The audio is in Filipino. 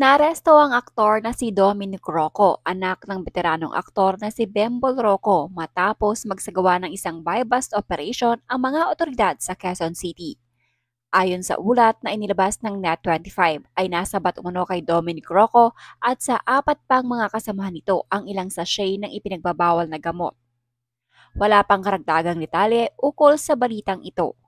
Naresto ang aktor na si Dominic Rocco, anak ng veteranong aktor na si Bembol Rocco matapos magsagawa ng isang buy-bust operation ang mga otoridad sa Quezon City. Ayon sa ulat na inilabas ng NAT25 ay nasa umano kay Dominic Rocco at sa apat pang mga kasamahan nito ang ilang sachet ng ipinagbabawal na gamot. Wala pang karagdagang detalye ukol sa balitang ito.